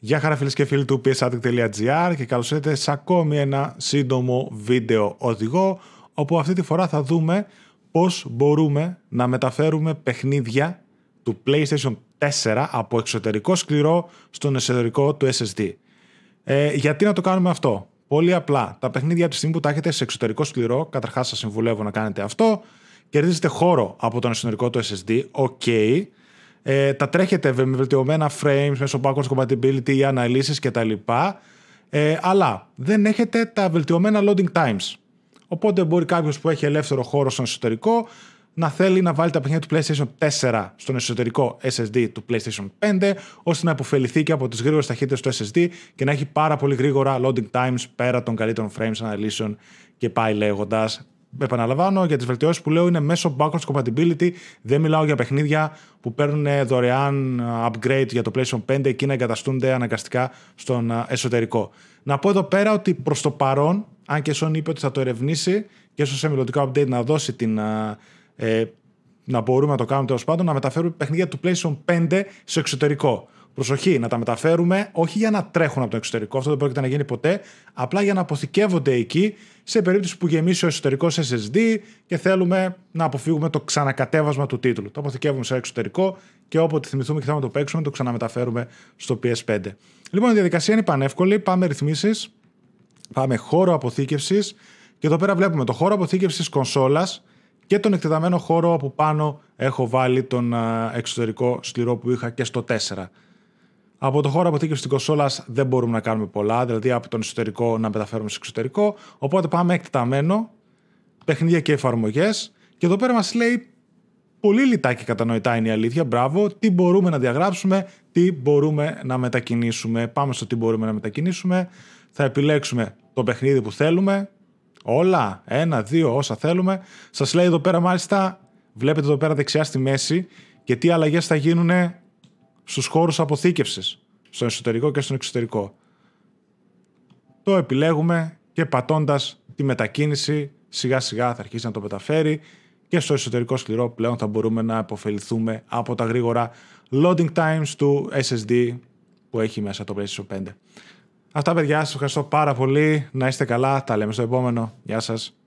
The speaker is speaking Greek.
Γεια χαρά φίλες και φίλοι του psaddict.gr και καλώς ήρθατε σε ακόμη ένα σύντομο βίντεο οδηγό όπου αυτή τη φορά θα δούμε πώς μπορούμε να μεταφέρουμε παιχνίδια του PlayStation 4 από εξωτερικό σκληρό στον εσωτερικό του SSD. Ε, γιατί να το κάνουμε αυτό. Πολύ απλά. Τα παιχνίδια από τη στιγμή που τα έχετε σε εξωτερικό σκληρό, καταρχάς σας συμβουλεύω να κάνετε αυτό, κερδίζετε χώρο από τον εσωτερικό του SSD, ok, ε, τα τρέχετε με βελτιωμένα frames, μέσω backwards compatibility ή αναλύσει κτλ. Ε, αλλά δεν έχετε τα βελτιωμένα loading times. Οπότε μπορεί κάποιος που έχει ελεύθερο χώρο στον εσωτερικό να θέλει να βάλει τα παιχνίδια του PlayStation 4 στον εσωτερικό SSD του PlayStation 5, ώστε να υποφεληθεί και από τις γρήγορες ταχύτητες του SSD και να έχει πάρα πολύ γρήγορα loading times πέρα των καλύτερων frames αναλύσεων και πάει λέγοντας επαναλαμβάνω, για τις βελτιώσεις που λέω είναι μέσω backwards compatibility. Δεν μιλάω για παιχνίδια που παίρνουν δωρεάν upgrade για το PlayStation 5 και να εγκαταστούνται αναγκαστικά στον εσωτερικό. Να πω εδώ πέρα ότι προς το παρόν, αν και Sony είπε ότι θα το ερευνήσει και ίσω σε μελλοντικό update να δώσει την. Ε, να μπορούμε να το κάνουμε τέλος πάντων, να μεταφέρουμε παιχνίδια του PlayStation 5 στο εξωτερικό. Προσοχή, να τα μεταφέρουμε όχι για να τρέχουν από το εξωτερικό, αυτό δεν πρόκειται να γίνει ποτέ, απλά για να αποθηκεύονται εκεί σε περίπτωση που γεμίσει ο εσωτερικός SSD και θέλουμε να αποφύγουμε το ξανακατέβασμα του τίτλου. Το αποθηκεύουμε σε εξωτερικό και όποτε θυμηθούμε και θέλουμε να το παίξουμε, το ξαναμεταφέρουμε στο PS5. Λοιπόν, η διαδικασία είναι πανεύκολη. Πάμε ρυθμίσεις, πάμε χώρο αποθήκευσης και εδώ πέρα βλέπουμε το χώρο αποθήκευσης κονσόλας και τον εκτεταμένο χώρο από πάνω έχω βάλει τον εξωτερικό σκληρό που είχα και στο 4. Από το χώρο αποθήκευσης τη κονσόλας δεν μπορούμε να κάνουμε πολλά, δηλαδή από τον εσωτερικό να μεταφέρουμε στο εξωτερικό. Οπότε πάμε εκτεταμένο, παιχνίδια και εφαρμογές. Και εδώ πέρα μας λέει πολύ λιτά και κατανοητά είναι η αλήθεια. Μπράβο, τι μπορούμε να διαγράψουμε, τι μπορούμε να μετακινήσουμε. Πάμε στο τι μπορούμε να μετακινήσουμε. Θα επιλέξουμε το παιχνίδι που θέλουμε. Όλα, ένα, δύο, όσα θέλουμε. Σας λέει εδώ πέρα μάλιστα, βλέπετε εδώ πέρα δεξιά στη μέση και τι αλλαγές θα γίνουν στους χώρους αποθήκευσης, στο εσωτερικό και στον εξωτερικό. Το επιλέγουμε και πατώντας τη μετακίνηση σιγά σιγά θα αρχίσει να το μεταφέρει και στο εσωτερικό σκληρό πλέον θα μπορούμε να αποφεληθούμε από τα γρήγορα loading times του SSD που έχει μέσα το PlayStation 5. Αυτά παιδιά, σας ευχαριστώ πάρα πολύ. Να είστε καλά. Τα λέμε στο επόμενο. Γεια σας.